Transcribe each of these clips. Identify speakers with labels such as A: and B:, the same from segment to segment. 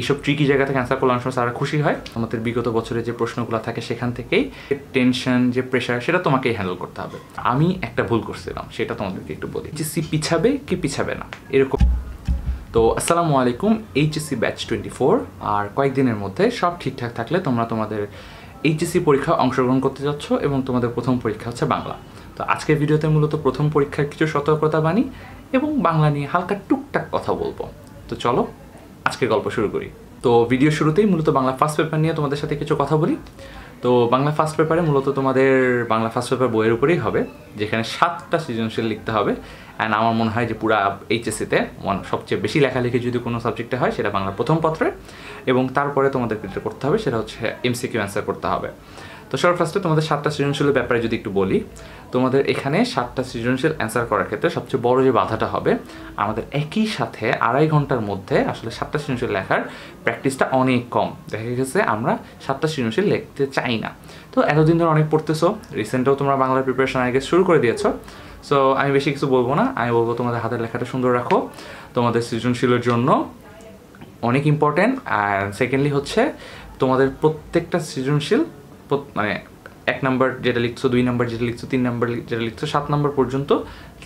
A: এইসব ট্রিকি জায়গা থেকে অ্যান্সার করলে অনেক সময় স্যাররা খুশি হয় আমাদের বিগত বছরের যে প্রশ্নগুলো থাকে সেখান থেকেই টেনশন যে প্রেশার সেটা তোমাকেই হ্যান্ডেল করতে হবে আমি একটা ভুল করছিলাম সেটা তোমাদেরকে একটু বলি যে সি পিছাবে কি পিছাবে না এরকম তো আসসালামু আলাইকুম এইচএসসি ব্যাচ টোয়েন্টি ফোর আর কয়েকদিনের মধ্যে সব ঠিকঠাক থাকলে তোমরা তোমাদের এইচএসসি পরীক্ষা অংশগ্রহণ করতে যাচ্ছ এবং তোমাদের প্রথম পরীক্ষা হচ্ছে বাংলা তো আজকের ভিডিওতে মূলত প্রথম পরীক্ষার কিছু সতর্কতা বাণী এবং বাংলা নিয়ে হালকা টুকটাক কথা বলবো তো চলো আজকে গল্প শুরু করি তো ভিডিও শুরুতেই মূলত বাংলা ফার্স্ট পেপার নিয়ে তোমাদের সাথে কিছু কথা বলি তো বাংলা ফার্স্ট পেপারে মূলত তোমাদের বাংলা ফার্স্ট পেপার বইয়ের উপরেই হবে যেখানে সাতটা সৃজনশীল লিখতে হবে অ্যান্ড আমার মনে হয় যে পুরা এইচএসসিতে e সবচেয়ে বেশি লেখালেখি যদি কোনো সাবজেক্টে হয় সেটা বাংলা প্রথম পত্রে এবং তারপরে তোমাদের যেটা করতে হবে সেটা হচ্ছে এমসিকিউ অ্যান্সার করতে হবে তো সর্ব ফার্স্টে তোমাদের সাতটা সৃজনশীলের ব্যাপারে যদি একটু বলি তোমাদের এখানে সাতটা সৃজনশীল অ্যান্সার করার ক্ষেত্রে সবচেয়ে বড় যে বাধাটা হবে আমাদের একই সাথে আড়াই ঘন্টার মধ্যে আসলে সাতটা সৃজনশীল লেখার প্র্যাকটিসটা অনেক কম দেখা গেছে আমরা সাতটা সৃজনশীল লিখতে চাই না তো এতদিন ধরে অনেক পড়তেছো রিসেন্টও তোমরা বাংলার প্রিপারেশন আগে শুরু করে দিয়েছো সো আমি বেশি কিছু বলবো না আমি বলবো তোমাদের হাতের লেখাটা সুন্দর রাখো তোমাদের সৃজনশীলের জন্য অনেক ইম্পর্ট্যান্ট আর সেকেন্ডলি হচ্ছে তোমাদের প্রত্যেকটা সৃজনশীল মানে এক নাম্বার যেটা লিখছো দুই নাম্বার যেটা লিখছো তিন নাম্বার যেটা লিখছো সাত নাম্বার পর্যন্ত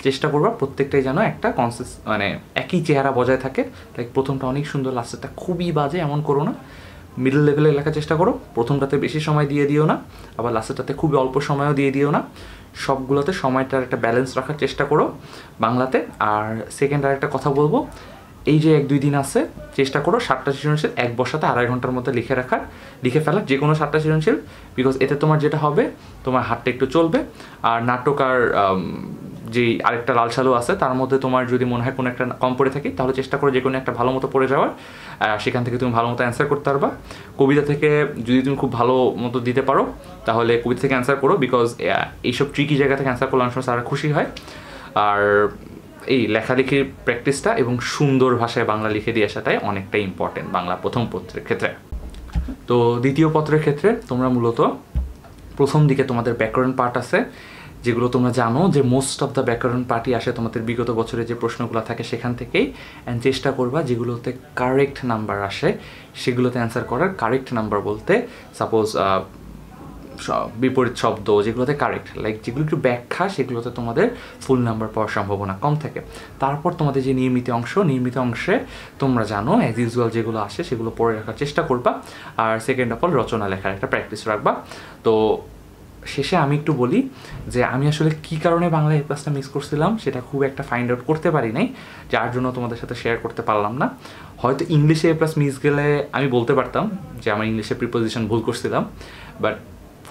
A: চেষ্টা করবা প্রত্যেকটাই যেন একটা কনসেস মানে একই চেহারা বজায় থাকে লাইক প্রথমটা অনেক সুন্দর লাস্টেরটা খুবই বাজে এমন করো না মিডল লেভেলে লেখার চেষ্টা করো প্রথমটাতে বেশি সময় দিয়ে দিও না আবার লাস্টেরটাতে খুবই অল্প সময়ও দিয়ে দিও না সবগুলোতে সময়টার একটা ব্যালেন্স রাখার চেষ্টা করো বাংলাতে আর সেকেন্ড আর একটা কথা বলবো এই যে এক দুই দিন আছে চেষ্টা করো সাতটা সৃজনশীল এক বসাতে আড়াই ঘন্টার মধ্যে লিখে রাখার লিখে ফেলার যে কোনো সাতটা সৃজনশীল বিকজ এতে তোমার যেটা হবে তোমার হাতটা একটু চলবে আর নাটক আর যে আরেকটা লাল সালু আছে তার মধ্যে তোমার যদি মনে হয় কোনো একটা কম পড়ে থাকে তাহলে চেষ্টা করো যে কোনো একটা ভালো মতো পড়ে যাওয়ার সেখান থেকে তুমি ভালো মতো অ্যান্সার করতে পারবা কবিতা থেকে যদি তুমি খুব ভালো মতো দিতে পারো তাহলে কবিতা থেকে অ্যান্সার করো বিকজ এইসব ট্রিকি জায়গা থেকে অ্যান্সার করলে অনেক সময় খুশি হয় আর এই লেখালেখির প্র্যাকটিসটা এবং সুন্দর ভাষায় বাংলা লিখে দিয়ে আসাটাই অনেকটা ইম্পর্টেন্ট বাংলা প্রথম পত্রের ক্ষেত্রে তো দ্বিতীয় পত্রের ক্ষেত্রে তোমরা মূলত প্রথম দিকে তোমাদের ব্যাকরণ পার্ট আছে যেগুলো তোমরা জানো যে মোস্ট অফ দ্য ব্যাকরণ পার্টি আসে তোমাদের বিগত বছরে যে প্রশ্নগুলো থাকে সেখান থেকেই অ্যান্ড চেষ্টা করবা যেগুলোতে কারেক্ট নাম্বার আসে সেগুলোতে অ্যান্সার করার কারেক্ট নাম্বার বলতে সাপোজ বিপরীত শব্দ যেগুলোতে কারেক্ট লাইক যেগুলো একটু ব্যাখ্যা সেগুলোতে তোমাদের ফুল নাম্বার পাওয়ার সম্ভাবনা কম থাকে তারপর তোমাদের যে নিয়মিত অংশ নিয়মিত অংশে তোমরা জানো অ্যাজ ইউজুয়াল যেগুলো আসে সেগুলো পড়ে রাখার চেষ্টা করবা আর সেকেন্ড অফ অল রচনা লেখার একটা প্র্যাকটিস রাখবা তো শেষে আমি একটু বলি যে আমি আসলে কি কারণে বাংলা এ প্লাসটা মিস করছিলাম সেটা খুব একটা ফাইন্ড আউট করতে পারি নাই যার জন্য তোমাদের সাথে শেয়ার করতে পারলাম না হয়তো ইংলিশে এ প্লাস মিস গেলে আমি বলতে পারতাম যে আমার ইংলিশে প্রিপোজিশন ভুল করছিলাম বাট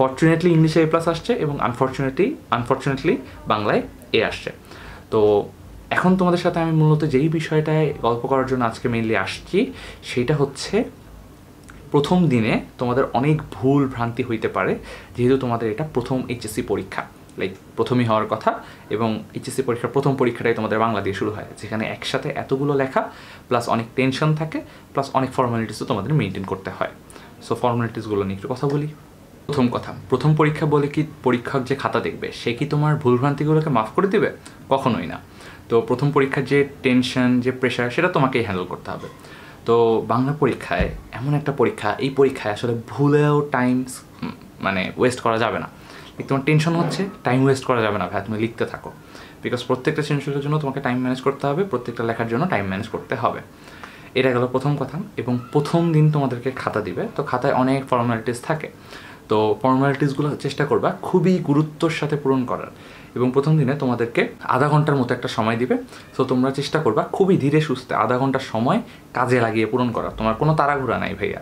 A: ফর্চুনেটলি ইংলিশে এ প্লাস আসছে এবং আনফর্চুনেটলি আনফর্চুনেটলি বাংলায় এ আসছে তো এখন তোমাদের সাথে আমি মূলত যেই বিষয়টায় গল্প করার জন্য আজকে মেনলি আসছি সেটা হচ্ছে প্রথম দিনে তোমাদের অনেক ভুল ভ্রান্তি হইতে পারে যেহেতু তোমাদের এটা প্রথম এইচএসসি পরীক্ষা লাইক প্রথমই হওয়ার কথা এবং এইচএসসি পরীক্ষার প্রথম পরীক্ষাটাই তোমাদের বাংলা দিয়ে শুরু হয় যেখানে একসাথে এতগুলো লেখা প্লাস অনেক টেনশন থাকে প্লাস অনেক ফর্মালিটিসও তোমাদের মেনটেন করতে হয় সো ফর্মালিটিসগুলো নিয়ে একটু কথা বলি প্রথম কথা প্রথম পরীক্ষা বলে কি পরীক্ষক যে খাতা দেখবে সে কি তোমার ভুলভ্রান্তিগুলোকে মাফ করে দেবে কখনোই না তো প্রথম পরীক্ষার যে টেনশন যে প্রেশার সেটা তোমাকেই হ্যান্ডেল করতে হবে তো বাংলা পরীক্ষায় এমন একটা পরীক্ষা এই পরীক্ষায় আসলে ভুলেও টাইম মানে ওয়েস্ট করা যাবে না তোমার টেনশন হচ্ছে টাইম ওয়েস্ট করা যাবে না ভাই তুমি লিখতে থাকো বিকজ প্রত্যেকটা সেন্টেন্সের জন্য তোমাকে টাইম ম্যানেজ করতে হবে প্রত্যেকটা লেখার জন্য টাইম ম্যানেজ করতে হবে এটা গেল প্রথম কথা এবং প্রথম দিন তোমাদেরকে খাতা দিবে তো খাতায় অনেক ফর্মালিটিস থাকে তো ফর্মালিটিসগুলো চেষ্টা করবা খুবই গুরুত্বর সাথে পূরণ করার এবং প্রথম দিনে তোমাদেরকে আধা ঘন্টার মতো একটা সময় দিবে সো তোমরা চেষ্টা করবা খুবই ধীরে সুস্থে আধা ঘন্টার সময় কাজে লাগিয়ে পূরণ করার তোমার কোনো তাড়াহুড়া নাই ভাইয়া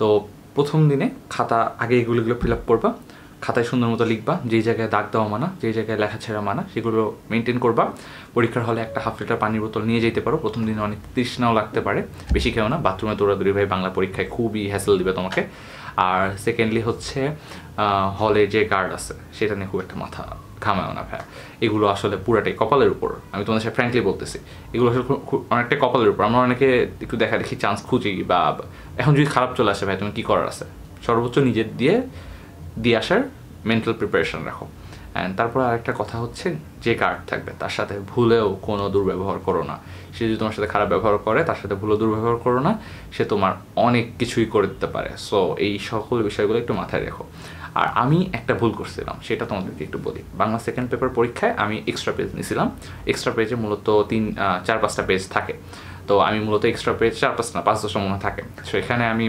A: তো প্রথম দিনে খাতা আগে এগুলোগুলো ফিল আপ করবা খাতায় সুন্দর মতো লিখবা যেই জায়গায় দাগ দেওয়া মানা যেই জায়গায় লেখা ছেঁড়া মানা সেগুলো মেনটেন করবা পরীক্ষার হলে একটা হাফ লিটার পানির বোতল নিয়ে যেতে পারো প্রথম দিনে অনেক তৃষ্ণাও লাগতে পারে বেশি খেয়েও না বাথরুমে দৌড়াদৌড়ি ভাই বাংলা পরীক্ষায় খুবই হ্যাসেল দিবে তোমাকে আর সেকেন্ডলি হচ্ছে হলে যে গার্ড আছে সেটা নিয়ে খুব একটা মাথা ঘামায় না ভাই এগুলো আসলে পুরাটাই কপালের উপর আমি তোমাদের সাথে ফ্র্যাঙ্কলি বলতেছি এগুলো আসলে অনেকটা কপালের উপর আমরা অনেকে একটু দেখা দেখি চান্স খুঁজি বা এখন যদি খারাপ চলে আসে ভাই তুমি কী করার আছে সর্বোচ্চ নিজের দিয়ে দিয়ে আসার মেন্টাল প্রিপারেশন রাখো অ্যান্ড তারপর আরেকটা কথা হচ্ছে যে কার্ড থাকবে তার সাথে ভুলেও কোনো দুর্ব্যবহার করো না সে যদি তোমার সাথে খারাপ ব্যবহার করে তার সাথে ভুলেও দুর্ব্যবহার করো না সে তোমার অনেক কিছুই করে দিতে পারে সো এই সকল বিষয়গুলো একটু মাথায় রেখো আর আমি একটা ভুল করছিলাম সেটা তোমাদেরকে একটু বলি বাংলা সেকেন্ড পেপার পরীক্ষায় আমি এক্সট্রা পেজ নিয়েছিলাম এক্সট্রা পেজে মূলত তিন চার পাঁচটা পেজ থাকে তো আমি মূলত এক্সট্রা পেজ চার পাঁচটা পাঁচ দশটা মনে থাকে সেখানে আমি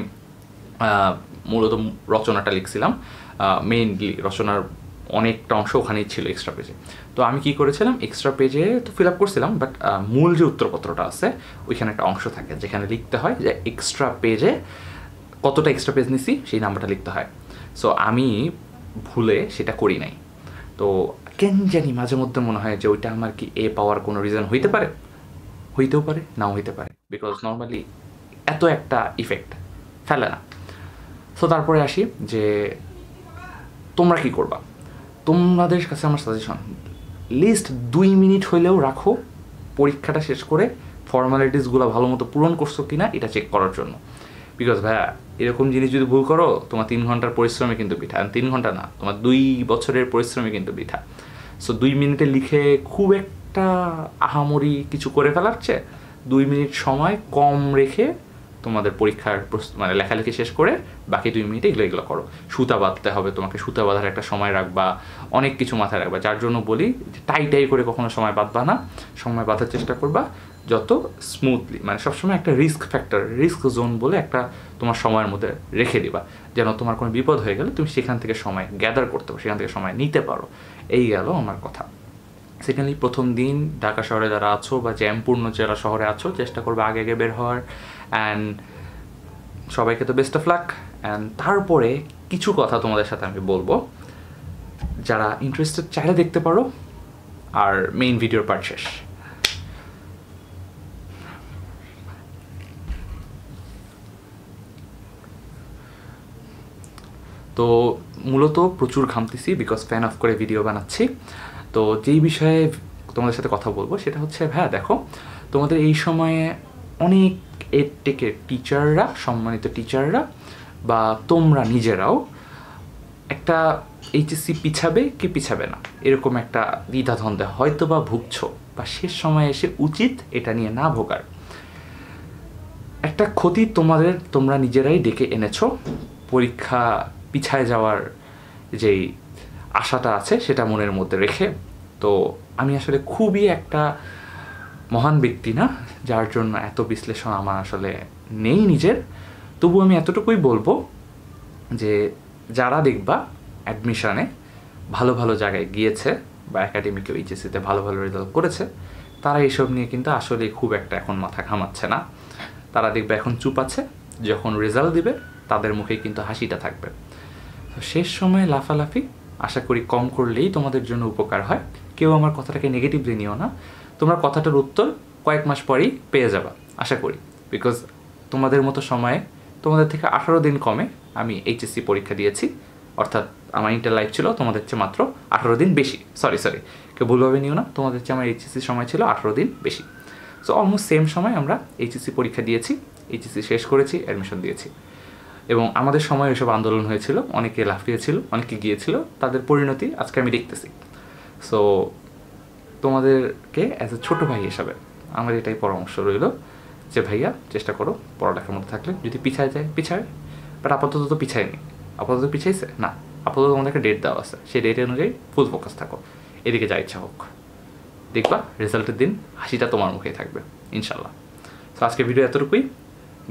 A: মূলত রচনাটা লিখছিলাম মেইনলি রচনার অনেকটা অংশ ওখানেই ছিল এক্সট্রা পেজে তো আমি কি করেছিলাম এক্সট্রা পেজে তো ফিল আপ করছিলাম বাট মূল যে উত্তরপত্রটা আছে ওইখানে একটা অংশ থাকে যেখানে লিখতে হয় যে এক্সট্রা পেজে কতটা এক্সট্রা পেজ নিছি সেই নাম্বারটা লিখতে হয় সো আমি ভুলে সেটা করি নাই তো কেন জানি মাঝে মধ্যে মনে হয় যে ওইটা আমার কি এ পাওয়ার কোনো রিজন হইতে পারে হইতেও পারে নাও হইতে পারে বিকজ নর্মালি এত একটা ইফেক্ট ফেলে না সো তারপরে আসি যে তোমরা কি করবা তোমাদের কাছে আমার সাজেশন লিস্ট দুই মিনিট হইলেও রাখো পরীক্ষাটা শেষ করে ফর্মালিটিসগুলো ভালো মতো পূরণ করছো কি না এটা চেক করার জন্য বিকজ ভাইয়া এরকম জিনিস যদি ভুল করো তোমার তিন ঘন্টার পরিশ্রমে কিন্তু পিঠা তিন ঘন্টা না তোমার দুই বছরের পরিশ্রমে কিন্তু পিঠা সো দুই মিনিটে লিখে খুব একটা আহামরি কিছু করে ফেলাচ্ছে দুই মিনিট সময় কম রেখে তোমাদের পরীক্ষার মানে লেখালেখি শেষ করে বাকি দুই মিনিটে এগুলো এগুলো করো সুতা বাঁধতে হবে তোমাকে সুতা বাঁধার একটা সময় রাখবা অনেক কিছু মাথায় রাখবা যার জন্য বলি টাই টাই করে কখনো সময় বাঁধবা না সময় বাঁধার চেষ্টা করবা যত স্মুথলি মানে সবসময় একটা রিস্ক ফ্যাক্টর রিস্ক জোন বলে একটা তোমার সময়ের মধ্যে রেখে দিবা যেন তোমার কোনো বিপদ হয়ে গেলে তুমি সেখান থেকে সময় গ্যাদার করতে পারো সেখান থেকে সময় নিতে পারো এই গেল আমার কথা সেকেন্ডলি প্রথম দিন ঢাকা শহরে যারা আছো বা জ্যামপূর্ণ যারা শহরে আছো চেষ্টা করবে আগে আগে বের হওয়ার অ্যান্ড সবাইকে তো বেস্ট অফ লাক অ্যান্ড তারপরে কিছু কথা তোমাদের সাথে আমি বলবো যারা ইন্টারেস্টেড চাইলে দেখতে পারো আর মেইন ভিডিওর পার্ট শেষ তো মূলত প্রচুর ঘামতেছি বিকজ ফ্যান অফ করে ভিডিও বানাচ্ছি তো যেই বিষয়ে তোমাদের সাথে কথা বলবো সেটা হচ্ছে ভাইয়া হ্যাঁ, দেখো তোমাদের এই সময়ে অনেক এর টেকের টিচাররা সম্মানিত টিচাররা বা তোমরা নিজেরাও একটা এইচএসসি পিছাবে কি পিছাবে না এরকম একটা ধন্দে হয়তো বা ভুগছ বা শেষ সময়ে এসে উচিত এটা নিয়ে না ভোগার একটা ক্ষতি তোমাদের তোমরা নিজেরাই ডেকে এনেছ পরীক্ষা পিছায় যাওয়ার যেই আশাটা আছে সেটা মনের মধ্যে রেখে তো আমি আসলে খুবই একটা মহান ব্যক্তি না যার জন্য এত বিশ্লেষণ আমার আসলে নেই নিজের তবু আমি এতটুকুই বলবো যে যারা দেখবা অ্যাডমিশনে ভালো ভালো জায়গায় গিয়েছে বা একাডেমিক এইচএসিতে ভালো ভালো রেজাল্ট করেছে তারা এইসব নিয়ে কিন্তু আসলে খুব একটা এখন মাথা ঘামাচ্ছে না তারা দেখবে এখন চুপ আছে যখন রেজাল্ট দিবে তাদের মুখে কিন্তু হাসিটা থাকবে তো শেষ সময়ে লাফালাফি আশা করি কম করলেই তোমাদের জন্য উপকার হয় কেউ আমার কথাটাকে নেগেটিভলি নিও না তোমরা কথাটার উত্তর কয়েক মাস পরেই পেয়ে যাবা আশা করি বিকজ তোমাদের মতো সময়ে তোমাদের থেকে আঠারো দিন কমে আমি এইচএসসি পরীক্ষা দিয়েছি অর্থাৎ আমার ইন্টার লাইফ ছিল তোমাদের চেয়ে মাত্র আঠারো দিন বেশি সরি সরি কেউ ভুলভাবে নিও না তোমাদের চেয়ে আমার এইচএসসি সময় ছিল আঠারো দিন বেশি সো অলমোস্ট সেম সময় আমরা এইচএসসি পরীক্ষা দিয়েছি এইচএসসি শেষ করেছি অ্যাডমিশন দিয়েছি এবং আমাদের সময় এসব আন্দোলন হয়েছিল অনেকে লাফিয়েছিল অনেকে গিয়েছিল তাদের পরিণতি আজকে আমি দেখতেছি সো তোমাদেরকে অ্যাজ এ ছোটো ভাই হিসাবে আমার এটাই পরামর্শ রইল যে ভাইয়া চেষ্টা করো পড়ালেখার মধ্যে থাকলে যদি পিছায় যায় পিছায় বাট আপাতত তো পিছায়নি আপাতত পিছাইছে না আপাতত তোমাদের একটা ডেট দেওয়া আছে সেই ডেট অনুযায়ী ফুল ফোকাস থাকো এদিকে যা ইচ্ছা হোক দেখবা রেজাল্টের দিন হাসিটা তোমার মুখেই থাকবে ইনশাল্লাহ তো আজকে ভিডিও এতটুকুই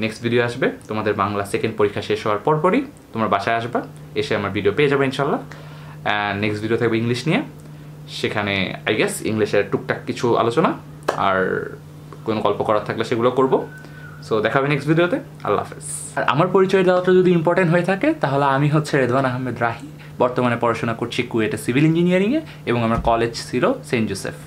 A: নেক্সট ভিডিও আসবে তোমাদের বাংলা সেকেন্ড পরীক্ষা শেষ হওয়ার পরপরই তোমার বাসায় আসবা এসে আমার ভিডিও পেয়ে যাবে ইনশাল্লাহ নেক্সট ভিডিও থাকবে ইংলিশ নিয়ে সেখানে আই গেস ইংলিশের টুকটাক কিছু আলোচনা আর কোনো গল্প করার থাকলে সেগুলো করবো সো দেখা হবে নেক্সট ভিডিওতে আল্লাহ হাফেজ আর আমার পরিচয় দেওয়াটা যদি ইম্পর্টেন্ট হয়ে থাকে তাহলে আমি হচ্ছে রেদওয়ান আহমেদ রাহি বর্তমানে পড়াশোনা করছি কুয়েটে সিভিল ইঞ্জিনিয়ারিংয়ে এবং আমার কলেজ ছিল সেন্ট জোসেফ